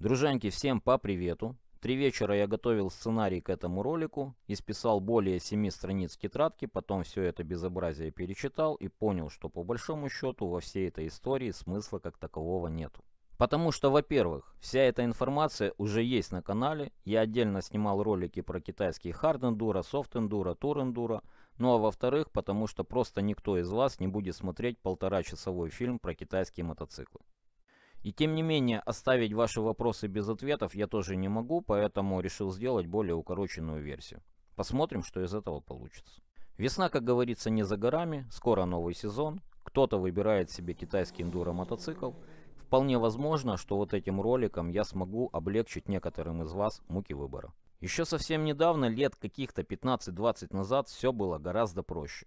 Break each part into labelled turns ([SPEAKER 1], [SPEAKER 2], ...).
[SPEAKER 1] Дружаньки, всем по привету. Три вечера я готовил сценарий к этому ролику, исписал более семи страниц тетрадки, потом все это безобразие перечитал и понял, что по большому счету во всей этой истории смысла как такового нету. Потому что, во-первых, вся эта информация уже есть на канале, я отдельно снимал ролики про китайский хард-эндуро, софт-эндуро, тур-эндуро, ну а во-вторых, потому что просто никто из вас не будет смотреть полтора часовой фильм про китайские мотоциклы. И тем не менее, оставить ваши вопросы без ответов я тоже не могу, поэтому решил сделать более укороченную версию. Посмотрим, что из этого получится. Весна, как говорится, не за горами, скоро новый сезон, кто-то выбирает себе китайский эндуро-мотоцикл. Вполне возможно, что вот этим роликом я смогу облегчить некоторым из вас муки выбора. Еще совсем недавно, лет каких-то 15-20 назад, все было гораздо проще.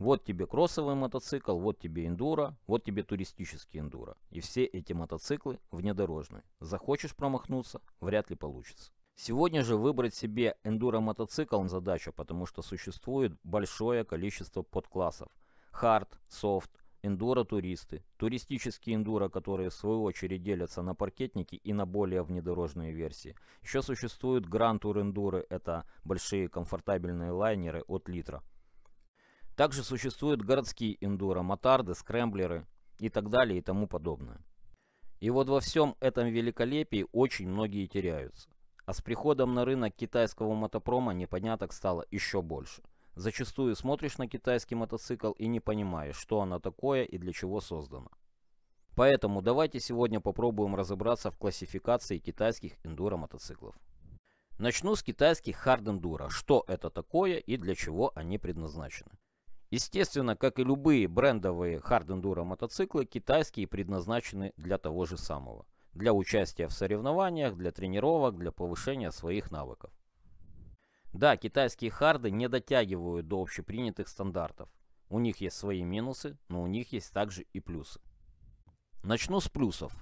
[SPEAKER 1] Вот тебе кроссовый мотоцикл, вот тебе эндуро, вот тебе туристический эндуро. И все эти мотоциклы внедорожные. Захочешь промахнуться, вряд ли получится. Сегодня же выбрать себе эндуро-мотоцикл задача, потому что существует большое количество подклассов. Хард, софт, эндуро-туристы, туристические эндуро, которые в свою очередь делятся на паркетники и на более внедорожные версии. Еще существуют гранд-тур эндуры, это большие комфортабельные лайнеры от литра. Также существуют городские эндуро, мотарды, скрэмблеры и так далее и тому подобное. И вот во всем этом великолепии очень многие теряются. А с приходом на рынок китайского мотопрома непоняток стало еще больше. Зачастую смотришь на китайский мотоцикл и не понимаешь, что оно такое и для чего создано. Поэтому давайте сегодня попробуем разобраться в классификации китайских эндуро-мотоциклов. Начну с китайских хард-эндуро, что это такое и для чего они предназначены. Естественно, как и любые брендовые хардендуро мотоциклы, китайские предназначены для того же самого. Для участия в соревнованиях, для тренировок, для повышения своих навыков. Да, китайские харды не дотягивают до общепринятых стандартов. У них есть свои минусы, но у них есть также и плюсы. Начну с плюсов.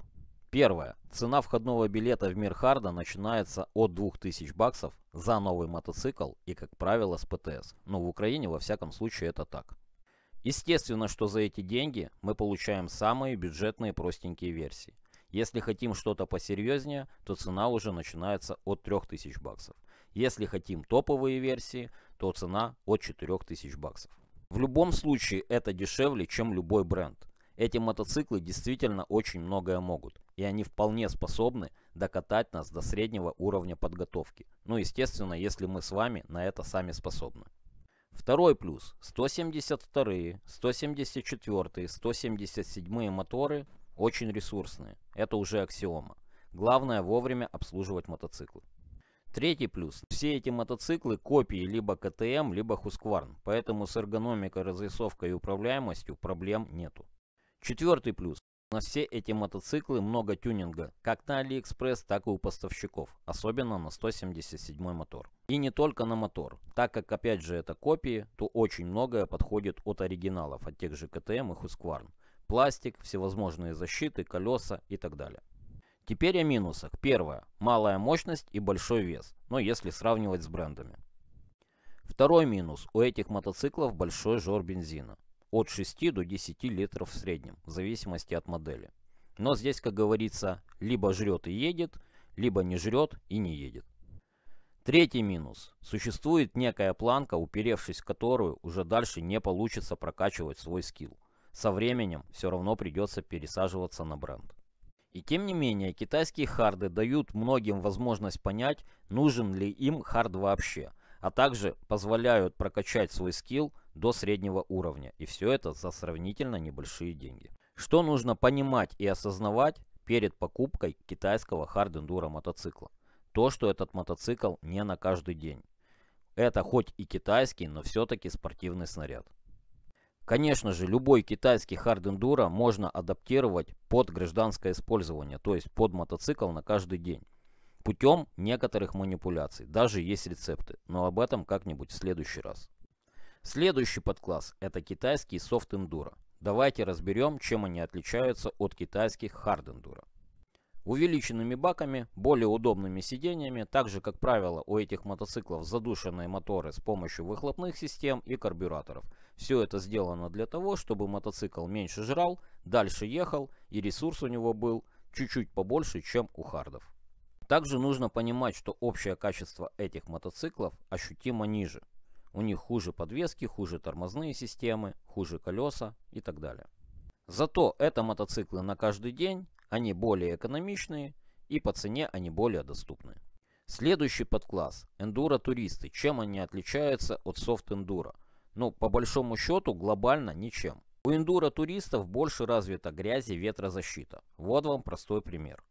[SPEAKER 1] Первое. Цена входного билета в мир Харда начинается от 2000 баксов за новый мотоцикл и, как правило, с ПТС. Но в Украине, во всяком случае, это так. Естественно, что за эти деньги мы получаем самые бюджетные простенькие версии. Если хотим что-то посерьезнее, то цена уже начинается от 3000 баксов. Если хотим топовые версии, то цена от 4000 баксов. В любом случае это дешевле, чем любой бренд. Эти мотоциклы действительно очень многое могут и они вполне способны докатать нас до среднего уровня подготовки. Ну, естественно, если мы с вами на это сами способны. Второй плюс. 172, 174, 177 моторы очень ресурсные. Это уже аксиома. Главное вовремя обслуживать мотоциклы. Третий плюс. Все эти мотоциклы копии либо КТМ, либо Husqvarna, поэтому с эргономикой, разрисовкой и управляемостью проблем нету. Четвертый плюс. На все эти мотоциклы много тюнинга, как на Алиэкспресс, так и у поставщиков, особенно на 177 мотор. И не только на мотор, так как опять же это копии, то очень многое подходит от оригиналов, от тех же КТМ и Husqvarna. Пластик, всевозможные защиты, колеса и так далее. Теперь о минусах. Первое. Малая мощность и большой вес, но если сравнивать с брендами. Второй минус. У этих мотоциклов большой жор бензина от 6 до 10 литров в среднем, в зависимости от модели. Но здесь, как говорится, либо жрет и едет, либо не жрет и не едет. Третий минус. Существует некая планка, уперевшись в которую уже дальше не получится прокачивать свой скилл. Со временем все равно придется пересаживаться на бренд. И тем не менее, китайские харды дают многим возможность понять, нужен ли им хард вообще, а также позволяют прокачать свой скилл до среднего уровня. И все это за сравнительно небольшие деньги. Что нужно понимать и осознавать перед покупкой китайского хард-эндуро мотоцикла? То, что этот мотоцикл не на каждый день. Это хоть и китайский, но все-таки спортивный снаряд. Конечно же, любой китайский хард-эндуро можно адаптировать под гражданское использование, то есть под мотоцикл на каждый день, путем некоторых манипуляций. Даже есть рецепты, но об этом как-нибудь в следующий раз. Следующий подкласс – это китайский софт-эндуро. Давайте разберем, чем они отличаются от китайских хард-эндуро. Увеличенными баками, более удобными сидениями, также, как правило, у этих мотоциклов задушенные моторы с помощью выхлопных систем и карбюраторов. Все это сделано для того, чтобы мотоцикл меньше жрал, дальше ехал и ресурс у него был чуть-чуть побольше, чем у хардов. Также нужно понимать, что общее качество этих мотоциклов ощутимо ниже. У них хуже подвески, хуже тормозные системы, хуже колеса и так далее. Зато это мотоциклы на каждый день, они более экономичные и по цене они более доступны. Следующий подкласс – эндуро-туристы. Чем они отличаются от софт-эндуро? Ну, по большому счету, глобально ничем. У эндуро-туристов больше развита грязи ветрозащита. Вот вам простой пример.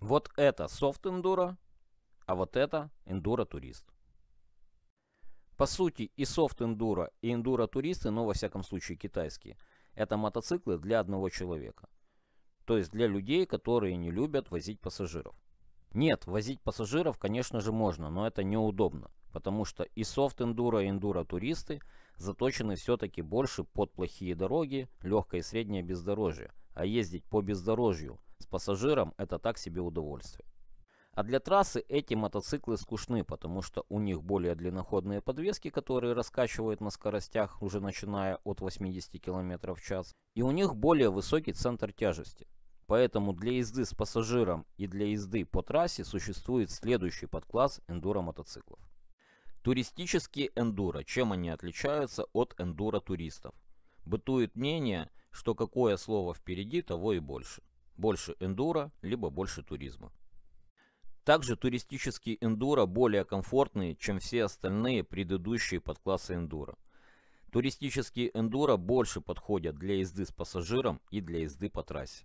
[SPEAKER 1] Вот это софт-эндуро, а вот это эндуро-турист. По сути, и софт-эндуро, и эндуро-туристы, но во всяком случае китайские, это мотоциклы для одного человека. То есть для людей, которые не любят возить пассажиров. Нет, возить пассажиров, конечно же, можно, но это неудобно, потому что и софт-эндуро, и эндуро-туристы заточены все-таки больше под плохие дороги, легкое и среднее бездорожье, а ездить по бездорожью с пассажиром это так себе удовольствие. А для трассы эти мотоциклы скучны, потому что у них более длинноходные подвески, которые раскачивают на скоростях уже начиная от 80 км в час, и у них более высокий центр тяжести. Поэтому для езды с пассажиром и для езды по трассе существует следующий подкласс эндуро-мотоциклов. Туристические эндуро. Чем они отличаются от эндуро-туристов? Бытует мнение, что какое слово впереди, того и больше. Больше эндуро, либо больше туризма. Также туристические эндуро более комфортные, чем все остальные предыдущие подклассы эндуро. Туристические эндуро больше подходят для езды с пассажиром и для езды по трассе.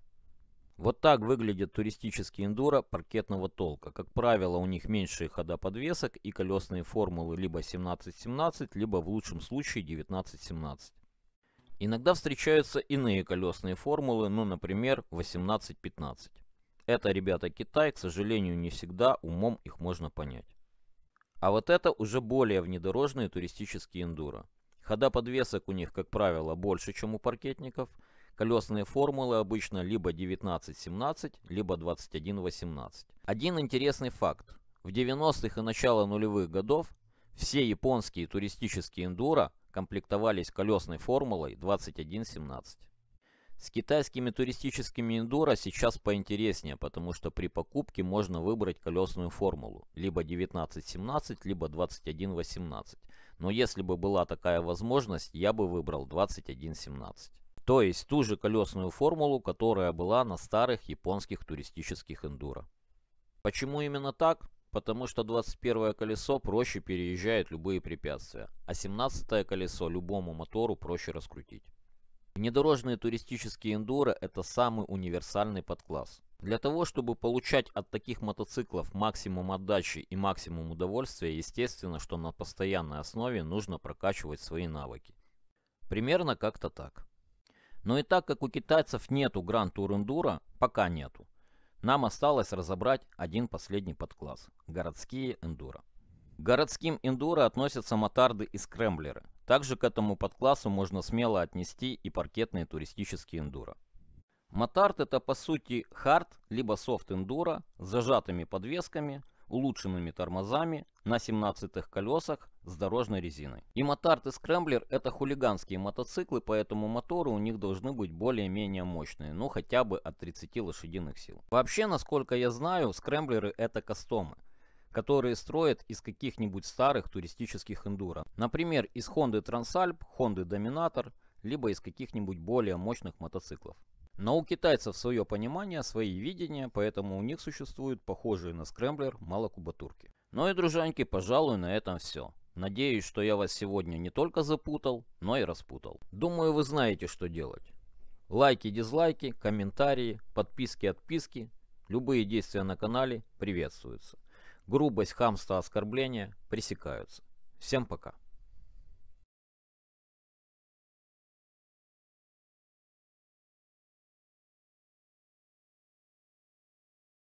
[SPEAKER 1] Вот так выглядят туристические эндуро паркетного толка. Как правило, у них меньшие хода подвесок и колесные формулы либо 17-17, либо в лучшем случае 19-17. Иногда встречаются иные колесные формулы, ну, например, 18-15. Это, ребята, Китай, к сожалению, не всегда умом их можно понять. А вот это уже более внедорожные туристические эндуро. Хода подвесок у них, как правило, больше, чем у паркетников. Колесные формулы обычно либо 19-17, либо 21-18. Один интересный факт. В 90-х и начало нулевых годов все японские туристические эндуро комплектовались колесной формулой 21-17. С китайскими туристическими эндуро сейчас поинтереснее, потому что при покупке можно выбрать колесную формулу, либо 19-17, либо 21-18. Но если бы была такая возможность, я бы выбрал 21-17, То есть ту же колесную формулу, которая была на старых японских туристических эндуро. Почему именно так? Потому что 21 колесо проще переезжает любые препятствия, а 17 колесо любому мотору проще раскрутить. Внедорожные туристические эндуро – это самый универсальный подкласс. Для того, чтобы получать от таких мотоциклов максимум отдачи и максимум удовольствия, естественно, что на постоянной основе нужно прокачивать свои навыки. Примерно как-то так. Но и так как у китайцев нету гранд Tour Enduro, пока нету, нам осталось разобрать один последний подкласс – городские эндуро городским эндуро относятся мотарды и скрэмблеры. Также к этому подклассу можно смело отнести и паркетные туристические эндуро. Мотард это по сути хард либо софт эндуро с зажатыми подвесками, улучшенными тормозами на 17 колесах с дорожной резиной. И Мотард и Скрэмблер это хулиганские мотоциклы, поэтому моторы у них должны быть более-менее мощные, ну хотя бы от 30 лошадиных сил. Вообще, насколько я знаю, Скрэмблеры это кастомы которые строят из каких-нибудь старых туристических эндуро. Например, из Honda Transalp, Honda Dominator, либо из каких-нибудь более мощных мотоциклов. Но у китайцев свое понимание, свои видения, поэтому у них существуют похожие на скрэмблер малокубатурки. Ну и, дружаньки, пожалуй, на этом все. Надеюсь, что я вас сегодня не только запутал, но и распутал. Думаю, вы знаете, что делать. Лайки, дизлайки, комментарии, подписки, отписки. Любые действия на канале приветствуются. Грубость, хамство, оскорбления пресекаются. Всем пока.